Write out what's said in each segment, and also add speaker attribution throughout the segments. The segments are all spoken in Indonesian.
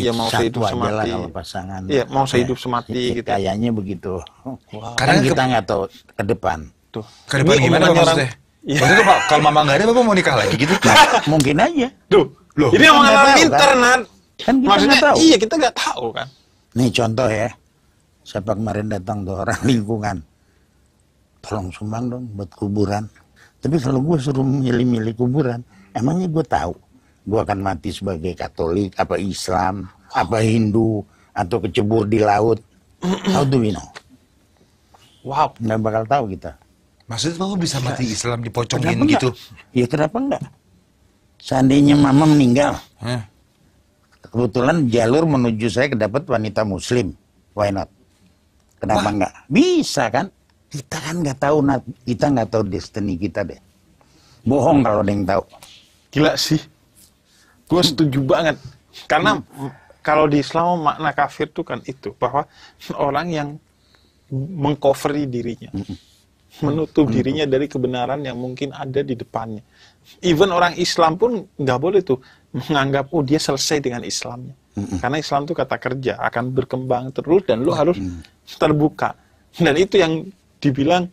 Speaker 1: ya mau sehidup semati kalau pasangan ya mau sehidup semati ya, gitu kayaknya begitu wow. Kan karena kan kita nggak tahu ke depan tuh ke depan Ini gimana maksudnya Ya. Maksudnya Pak, kalau mama gak ada, Bapak mau nikah lagi gitu? Nah, mungkin aja. Tuh, loh. Ini yang kan mengalami pinter, kan?
Speaker 2: Kan kita Maksudnya, tahu. iya kita nggak tahu kan.
Speaker 1: Nih contoh ya, siapa kemarin datang tuh orang lingkungan. Tolong sumbang dong buat kuburan. Tapi kalau gue suruh milih-milih kuburan, emangnya gue tahu gue akan mati sebagai Katolik, apa Islam, apa Hindu, atau kecebur di laut. How do we know? Wow. Nggak bakal tahu kita. Maksudnya lo bisa iya. mati Islam di kenapa gitu? Iya kenapa enggak? Seandainya hmm. mama meninggal, eh. kebetulan jalur menuju saya kedapat wanita muslim. Why not? Kenapa Wah. enggak? Bisa kan? Kita kan nggak tahu, kita nggak tahu destiny kita deh. Bohong kalau ada yang tahu. Gila sih. Gue setuju banget. Karena hmm,
Speaker 2: hmm. kalau di Islam makna kafir itu kan itu bahwa orang yang mengcoveri dirinya, hmm, menutup dirinya dari kebenaran yang mungkin ada di depannya. Even orang Islam pun nggak boleh tuh menganggap oh dia selesai dengan Islamnya. Karena Islam tuh kata kerja akan berkembang terus dan lo harus terbuka. Dan itu yang dibilang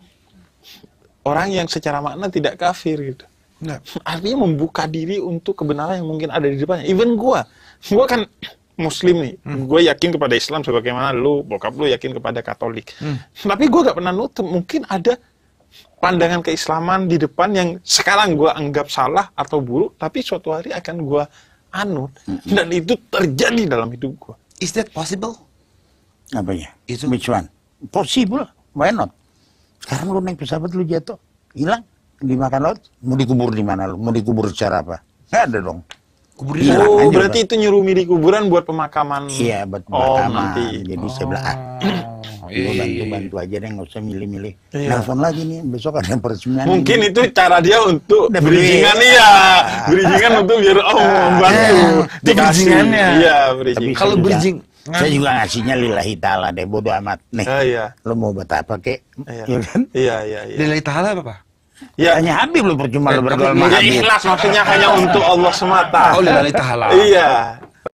Speaker 2: orang yang secara makna tidak kafir gitu. Nggak. Artinya membuka diri untuk kebenaran yang mungkin ada di depannya. Even gue, gue kan Muslim nih, hmm. gue yakin kepada Islam sebagaimana lu, bokap lu yakin kepada Katolik. Hmm. Tapi gue gak pernah nutup, mungkin ada pandangan keislaman di depan yang sekarang gue anggap salah atau buruk, tapi suatu hari akan gue anut. Hmm. Dan itu terjadi
Speaker 1: dalam hidup gue. Is that possible? ya? Itu. Which one? Possible, why not? Sekarang lu naik pesawat, lu jatuh, hilang dimakan laut mau dikubur di mana lu? Mau dikubur cara apa? Nggak ada dong. Kubur di iya, Oh, berarti
Speaker 2: itu nyuruh milih kuburan
Speaker 1: buat pemakaman. Iya, buat oh, pemakaman. Oh, nanti. Jadi oh. saya bilang, ah, lu bantu-bantu aja deh, nggak usah milih-milih. Iya. Nelfon lagi nih, besok ada peresmian. Mungkin ini. itu cara dia untuk
Speaker 2: berjingan iya. berjingan untuk biar, oh, iya. membantu. Iya. di ya Iya, berizin. Kalau berizin, saya juga
Speaker 1: ngasihnya lillahi ta'ala deh, bodo amat. Nih, uh, iya. lo mau buat apa, kek?
Speaker 2: Iya. Ya kan? Iya, iya, iya. Lillahi ta'ala
Speaker 1: apa, Pak? Ya. Hanya Habib lo percuma lo bergaul sama Habib. Ikhlas maksudnya hanya untuk
Speaker 2: Allah semata. Oh, lillahi taala. Iya.